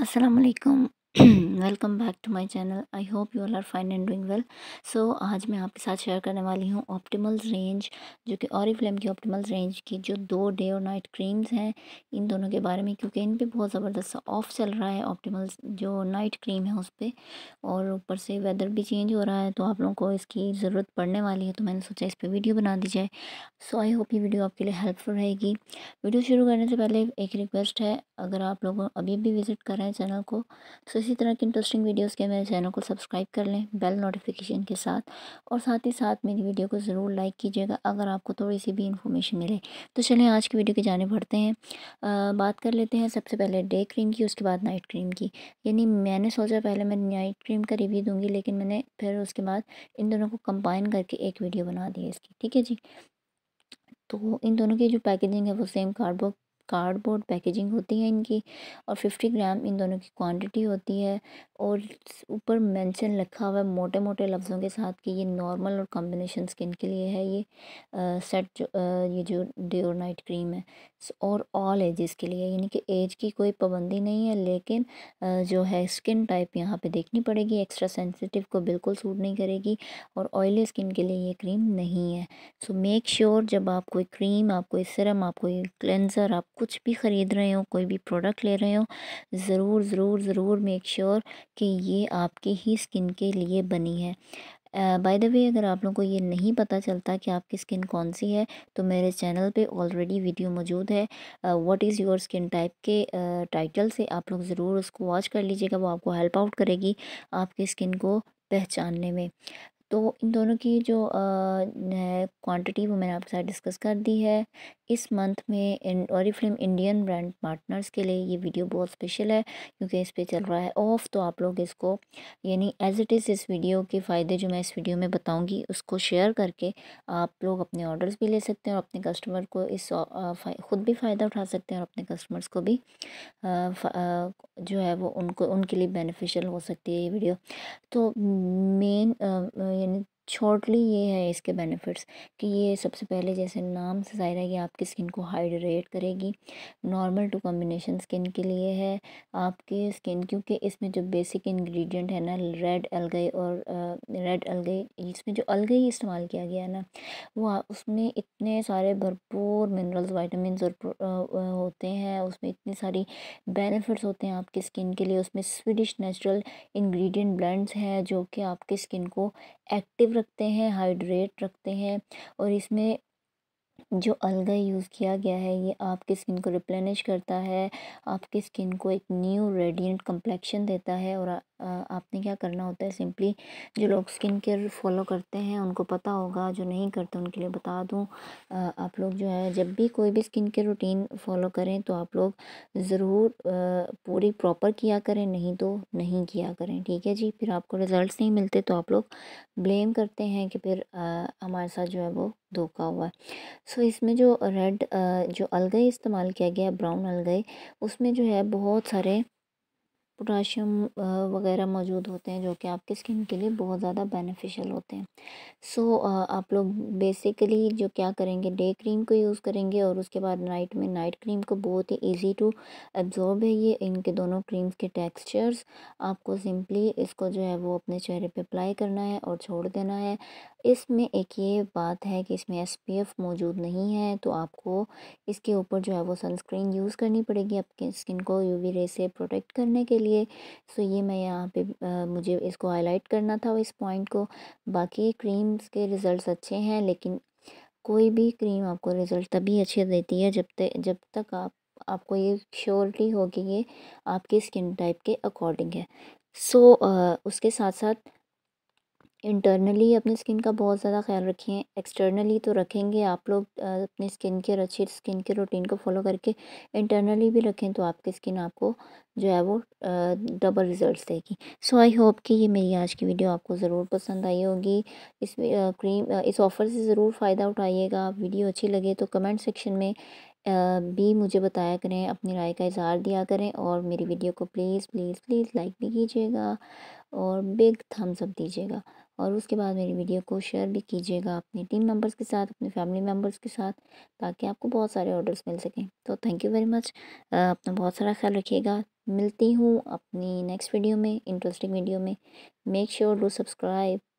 अस्सलाम welcome back to my channel I hope you all are fine and doing well so आज मैं आपके साथ शेयर करने वाली हूँ ऑप्टिमल रेंज जो कि और फ्लेम की ऑप्टिमल रेंज की जो दो डे और नाइट क्रीम्स हैं इन दोनों के बारे में क्योंकि इन पे बहुत ज़बरदस्त ऑफ चल रहा है ऑप्टिमल जो नाइट क्रीम है उस पर और ऊपर से वेदर भी चेंज हो रहा है तो आप लोगों को इसकी ज़रूरत पड़ने वाली है तो मैंने सोचा इस पर वीडियो बना दी जाए सो आई होप ये वीडियो आपके लिए हेल्पफुल रहेगी वीडियो शुरू करने से पहले एक रिक्वेस्ट है अगर आप लोग अभी भी विज़िट कर रहे हैं चैनल को तो इसी तरह की इंटरेस्टिंग वीडियोस के मेरे चैनल को सब्सक्राइब कर लें बेल नोटिफिकेशन के साथ और साथ ही साथ मेरी वीडियो को ज़रूर लाइक कीजिएगा अगर आपको थोड़ी सी भी इन्फॉर्मेशन मिले तो चलें आज की वीडियो के जाने बढ़ते हैं आ, बात कर लेते हैं सबसे पहले डे क्रीम की उसके बाद नाइट क्रीम की यानी मैंने सोचा पहले मैं नाइट क्रीम का रिव्यू दूँगी लेकिन मैंने फिर उसके बाद इन दोनों को कम्बाइन करके एक वीडियो बना दी है इसकी ठीक है जी तो इन दोनों की जो पैकेजिंग है वो सेम कार्डबोर्ड कार्डबोर्ड पैकेजिंग होती है इनकी और फिफ्टी ग्राम इन दोनों की क्वांटिटी होती है और ऊपर मेंशन रखा हुआ है मोटे मोटे लफ्ज़ों के साथ कि ये नॉर्मल और कॉम्बिनेशन स्किन के लिए है ये आ, सेट जो आ, ये जो डे और नाइट क्रीम है और ऑल एजेस के लिए यानी कि एज की कोई पाबंदी नहीं है लेकिन आ, जो है स्किन टाइप यहाँ पर देखनी पड़ेगी एक्स्ट्रा सेंसिटिव को बिल्कुल सूट नहीं करेगी और ऑयली स्किन के लिए ये क्रीम नहीं है सो मेक श्योर जब आप कोई क्रीम आप कोई सिरम आप कोई क्लेंज़र आप कुछ भी ख़रीद रहे हो कोई भी प्रोडक्ट ले रहे हो ज़रूर ज़रूर ज़रूर मेक श्योर कि ये आपकी ही स्किन के लिए बनी है बाय द वे अगर आप लोगों को ये नहीं पता चलता कि आपकी स्किन कौन सी है तो मेरे चैनल पे ऑलरेडी वीडियो मौजूद है what is your skin type के टाइटल uh, से आप लोग ज़रूर उसको वॉच कर लीजिएगा वो आपको हेल्प आउट करेगी आपकी स्किन को पहचानने में तो इन दोनों की जो है क्वांटिटी वो मैंने आपके साथ डिस्कस कर दी है इस मंथ में और फिल्म इंडियन ब्रांड पार्टनर्स के लिए ये वीडियो बहुत स्पेशल है क्योंकि इस पर चल रहा है ऑफ तो आप लोग इसको यानी एज इट इज़ इस वीडियो के फ़ायदे जो मैं इस वीडियो में बताऊंगी उसको शेयर करके आप लोग अपने ऑर्डर्स भी ले सकते हैं और अपने कस्टमर को इस ख़ुद भी फ़ायदा उठा सकते हैं और अपने कस्टमर्स को भी जो है वो उनको उनके लिए बेनिफिशियल हो सकती है ये वीडियो तो मेन and शॉर्टली ये है इसके बेनिफिट्स कि ये सबसे पहले जैसे नाम से ज़ाहिर है कि आपकी स्किन को हाइड्रेट करेगी नॉर्मल टू कॉम्बिनेशन स्किन के लिए है आपके स्किन क्योंकि इसमें जो बेसिक इंग्रेडिएंट है ना रेड अलगई और रेड अलगई इसमें जो अलगई इस्तेमाल किया गया है ना वो उसमें इतने सारे भरपूर मिनरल्स वाइटामस और होते हैं उसमें इतनी सारी बेनिफिट्स होते हैं आपकी स्किन के लिए उसमें स्वीडिश नेचुरल इन्ग्रीडियंट ब्लेंड्स हैं जो कि आपकी स्किन को एक्टिव रखते हैं हाइड्रेट रखते हैं और इसमें जो अलगा यूज़ किया गया है ये आपकी स्किन को रिप्लेनिश करता है आपकी स्किन को एक न्यू रेडिएंट कम्प्लेक्शन देता है और आपने क्या करना होता है सिंपली जो लोग स्किन केयर फॉलो करते हैं उनको पता होगा जो नहीं करते उनके लिए बता दूं आप लोग जो है जब भी कोई भी स्किन केयर रूटीन फॉलो करें तो आप लोग ज़रूर पूरी प्रॉपर किया करें नहीं तो नहीं किया करें ठीक है जी फिर आपको रिज़ल्ट नहीं मिलते तो आप लोग ब्लेम करते हैं कि फिर हमारे साथ जो है वो धोखा हुआ है सो इसमें जो रेड जो अलगई इस्तेमाल किया गया ब्राउन अलगई उसमें जो है बहुत सारे पोटाशियम वगैरह मौजूद होते हैं जो कि आपके स्किन के लिए बहुत ज़्यादा बेनिफिशियल होते हैं सो so, आप लोग बेसिकली जो क्या करेंगे डे क्रीम को यूज़ करेंगे और उसके बाद नाइट में नाइट क्रीम को बहुत ही इजी टू एब्जॉर्ब है ये इनके दोनों क्रीम्स के टेक्सचर्स आपको सिंपली इसको जो है वो अपने चेहरे पर अप्लाई करना है और छोड़ देना है इसमें एक ये बात है कि इसमें एस मौजूद नहीं है तो आपको इसके ऊपर जो है वो सनस्क्रीन यूज़ करनी पड़ेगी आपकी स्किन को यू रे से प्रोटेक्ट करने के लिए लिए सो ये मैं यहाँ पे आ, मुझे इसको हाईलाइट करना था इस पॉइंट को बाकी क्रीम्स के रिज़ल्ट्स अच्छे हैं लेकिन कोई भी क्रीम आपको रिज़ल्ट तभी अच्छे देती है जब तक जब तक आप आपको ये श्योरिटी होगी ये आपके स्किन टाइप के अकॉर्डिंग है सो so, उसके साथ साथ इंटरनली अपनी स्किन का बहुत ज़्यादा ख्याल रखें एक्सटर्नली तो रखेंगे आप लोग अपनी स्किन के अच्छी स्किन के रूटीन को फॉलो करके इंटरनली भी रखें तो आपकी स्किन आपको जो है वो डबल रिजल्ट्स देगी सो आई होप कि ये मेरी आज की वीडियो आपको ज़रूर पसंद आई होगी इस क्रीम इस ऑफ़र से ज़रूर फ़ायदा उठाइएगा वीडियो अच्छी लगे तो कमेंट सेक्शन में भी मुझे बताया करें अपनी राय का इजहार दिया करें और मेरी वीडियो को प्लीज़ प्लीज़ प्लीज़ लाइक भी कीजिएगा और बिग थम्स अप दीजिएगा और उसके बाद मेरी वीडियो को शेयर भी कीजिएगा अपनी टीम मेंबर्स के साथ अपने फैमिली मेंबर्स के साथ ताकि आपको बहुत सारे ऑर्डर्स मिल सकें तो थैंक यू वेरी मच अपना बहुत सारा ख्याल रखिएगा मिलती हूँ अपनी नेक्स्ट वीडियो में इंटरेस्टिंग वीडियो में मेक श्योर डू सब्सक्राइब